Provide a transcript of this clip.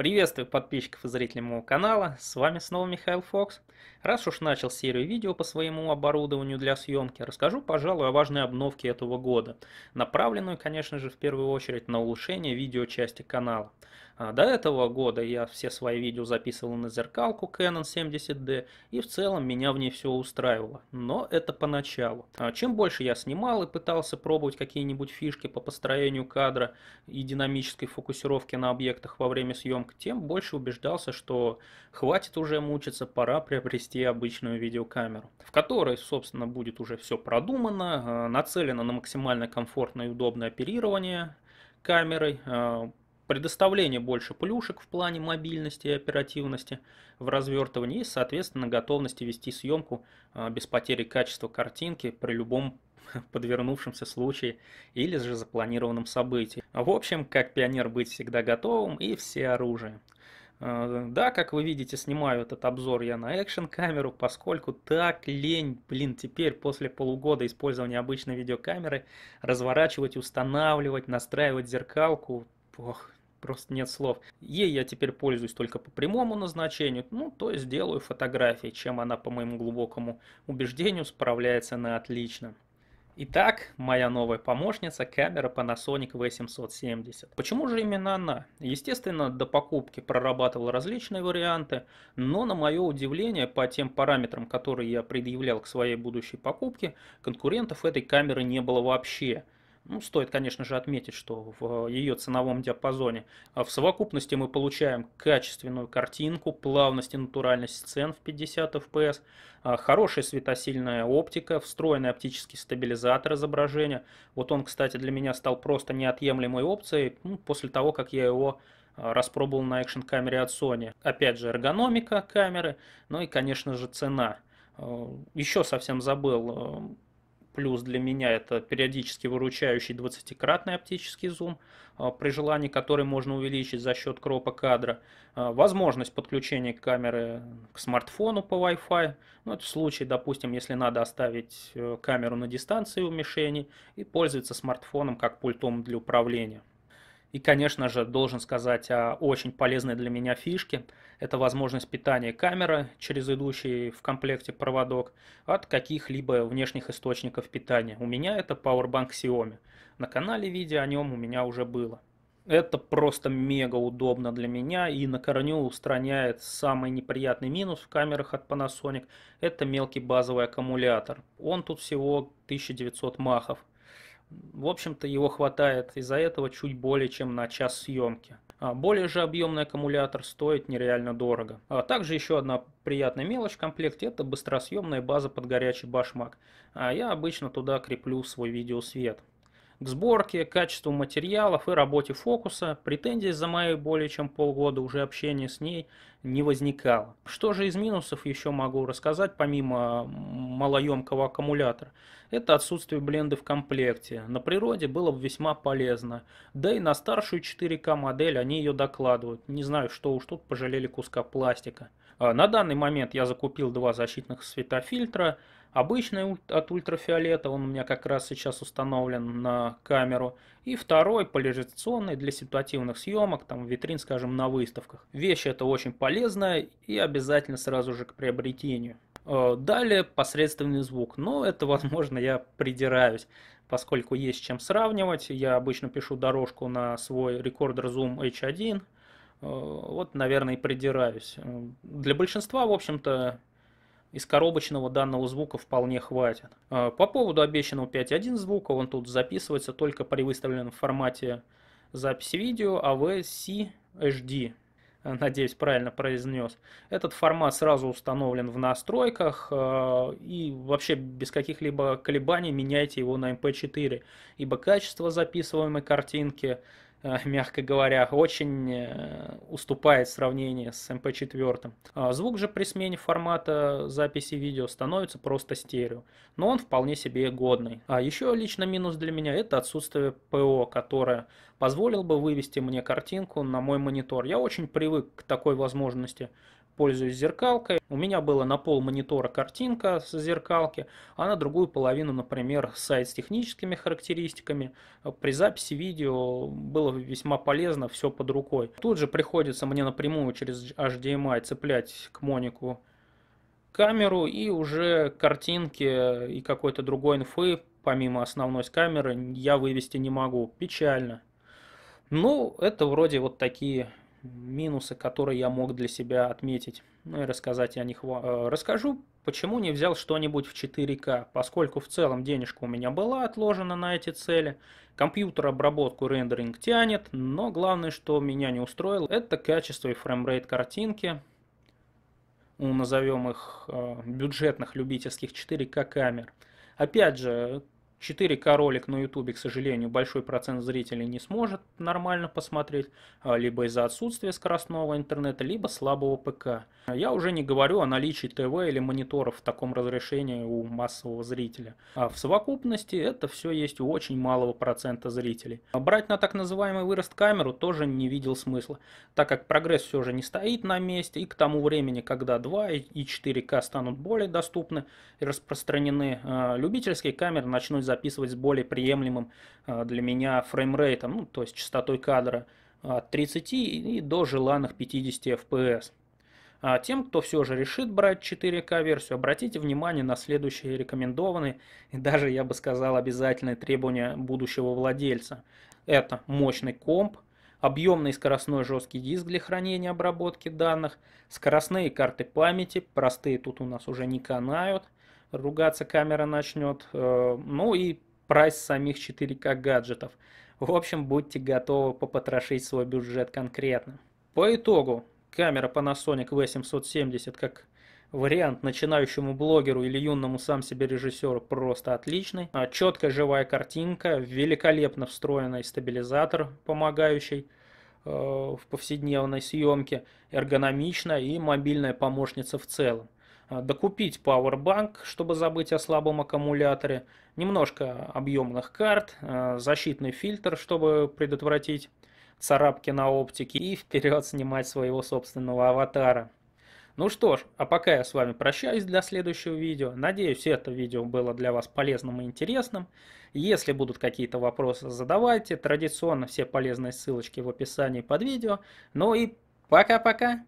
Приветствую подписчиков и зрителей моего канала, с вами снова Михаил Фокс. Раз уж начал серию видео по своему оборудованию для съемки, расскажу, пожалуй, о важной обновке этого года, направленную, конечно же, в первую очередь на улучшение видеочасти канала. А до этого года я все свои видео записывал на зеркалку Canon 70D, и в целом меня в ней все устраивало, но это поначалу. А чем больше я снимал и пытался пробовать какие-нибудь фишки по построению кадра и динамической фокусировке на объектах во время съемки, рынок, тем больше убеждался, что хватит уже мучиться, пора приобрести обычную видеокамеру, в которой, собственно, будет уже все продумано, э, нацелено на максимально комфортное и удобное оперирование камерой, э, предоставление больше плюшек в плане мобильности и оперативности в развертывании и, соответственно, готовности вести съемку э, без потери качества картинки при любом подвернувшемся случае или же запланированном событии. В общем, как пионер быть всегда готовым и все оружие. Э, да, как вы видите, снимаю этот обзор я на экшен камеру, поскольку так лень, блин, теперь после полугода использования обычной видеокамеры разворачивать, устанавливать, настраивать зеркалку, ох, просто нет слов. Ей я теперь пользуюсь только по прямому назначению, ну, то есть делаю фотографии, чем она, по моему глубокому убеждению, справляется на отлично. Итак, моя новая помощница камера Panasonic V770. Почему же именно она? Естественно, до покупки прорабатывал различные варианты, но на мое удивление, по тем параметрам, которые я предъявлял к своей будущей покупке, конкурентов этой камеры не было вообще. Ну, стоит, конечно же, отметить, что в э, ее ценовом диапазоне э, в совокупности мы получаем качественную картинку, плавность и натуральность сцен в 50 FPS, э, хорошая светосильная оптика, встроенный оптический стабилизатор изображения. Вот он, кстати, для меня стал просто неотъемлемой опцией ну, после того, как я его распробовал на экшн-камере от Sony. Опять же, эргономика камеры, ну и, конечно же, цена. Еще совсем забыл, Плюс для меня это периодически выручающий 20-кратный оптический зум, а, при желании который можно увеличить за счет кропа кадра. А, возможность подключения камеры к смартфону по Wi-Fi. Ну, это в случае, допустим, если надо оставить э, камеру на дистанции у мишени и пользоваться смартфоном как пультом для управления. И, конечно же, должен сказать о очень полезной для меня фишке. Это возможность питания камеры через идущий в комплекте проводок от каких-либо внешних источников питания. У меня это Powerbank Xiaomi. На канале видео о нем у меня уже было. Это просто мега удобно для меня и на корню устраняет самый неприятный минус в камерах от Panasonic. Это мелкий базовый аккумулятор. Он тут всего 1900 махов. В общем-то его хватает из-за этого чуть более чем на час съемки. А более же объемный аккумулятор стоит нереально дорого. А также еще одна приятная мелочь в комплекте – это быстросъемная база под горячий башмак. А я обычно туда креплю свой видеосвет к сборке, качеству материалов и работе фокуса, претензий за мои более чем полгода уже общения с ней не возникало. Что же из минусов еще могу рассказать, помимо малоемкого аккумулятора? Это отсутствие бленды в комплекте. На природе было бы весьма полезно. Да и на старшую 4К модель они ее докладывают. Не знаю, что уж тут пожалели куска пластика. А на данный момент я закупил два защитных светофильтра, Обычный от ультрафиолета, он у меня как раз сейчас установлен на камеру. И второй поляризационный для ситуативных съемок, там витрин, скажем, на выставках. Вещь это очень полезная и обязательно сразу же к приобретению. Э, далее посредственный звук, но это, возможно, я придираюсь, поскольку есть чем сравнивать. Я обычно пишу дорожку на свой рекордер Zoom H1, э, вот, наверное, и придираюсь. Э, для большинства, в общем-то, из коробочного данного звука вполне хватит. А, по поводу обещанного 5.1 звука, он тут записывается только при выставленном формате записи видео AVC а HD. Э, надеюсь, правильно произнес. Этот формат сразу установлен в настройках э, и вообще без каких-либо колебаний меняйте его на MP4, эм ибо качество записываемой картинки – Э, мягко говоря, очень э, уступает в сравнении с MP4. А, звук же при смене формата записи видео становится просто стерео, но он вполне себе годный. А еще лично минус для меня это отсутствие ПО, которое позволило бы вывести мне картинку на мой монитор. Я очень привык к такой возможности пользуюсь зеркалкой. У меня была на пол монитора картинка с зеркалки, а на другую половину, например, сайт с техническими характеристиками. При записи видео было весьма полезно, все под рукой. Тут же приходится мне напрямую через HDMI цеплять к Монику камеру и уже картинки и какой-то другой инфы, помимо основной камеры, я вывести не могу. Печально. Ну, это вроде вот такие минусы, которые я мог для себя отметить, ну и рассказать о них э, Расскажу, почему не взял что-нибудь в 4К, поскольку в целом денежка у меня была отложена на эти цели, компьютер обработку рендеринг тянет, но главное, что меня не устроило, это качество и фреймрейт картинки, у, ну, назовем их, э, бюджетных любительских 4К камер. Опять же, 4К ролик на YouTube, к сожалению, большой процент зрителей не сможет нормально посмотреть, а, либо из-за отсутствия скоростного интернета, либо слабого ПК. Я уже не говорю о наличии ТВ или мониторов в таком разрешении у массового зрителя. А в совокупности это все есть у очень малого процента зрителей. А брать на так называемый вырост камеру тоже не видел смысла, так как прогресс все же не стоит на месте, и к тому времени, когда 2 и 4К станут более доступны и распространены, а, любительские камеры начнут записывать с более приемлемым э, для меня фреймрейтом, ну, то есть частотой кадра э, от 30 и до желанных 50 FPS. А тем, кто все же решит брать 4К версию, обратите внимание на следующие рекомендованные и даже, я бы сказал, обязательные требования будущего владельца. Это мощный комп, объемный скоростной жесткий диск для хранения обработки данных, скоростные карты памяти, простые тут у нас уже не канают – ругаться камера начнет, э, ну и прайс самих 4К гаджетов. В общем, будьте готовы попотрошить свой бюджет конкретно. По итогу, камера Panasonic v 870 как вариант начинающему блогеру или юному сам себе режиссеру просто отличный. А Четкая живая картинка, великолепно встроенный стабилизатор, помогающий э, в повседневной съемке, эргономичная и мобильная помощница в целом. А, докупить Powerbank, чтобы забыть о слабом аккумуляторе, немножко объемных карт, а, защитный фильтр, чтобы предотвратить царапки на оптике и вперед снимать своего собственного аватара. Ну что ж, а пока я с вами прощаюсь для следующего видео. Надеюсь, это видео было для вас полезным и интересным. Если будут какие-то вопросы, задавайте. Традиционно все полезные ссылочки в описании под видео. Ну и пока-пока!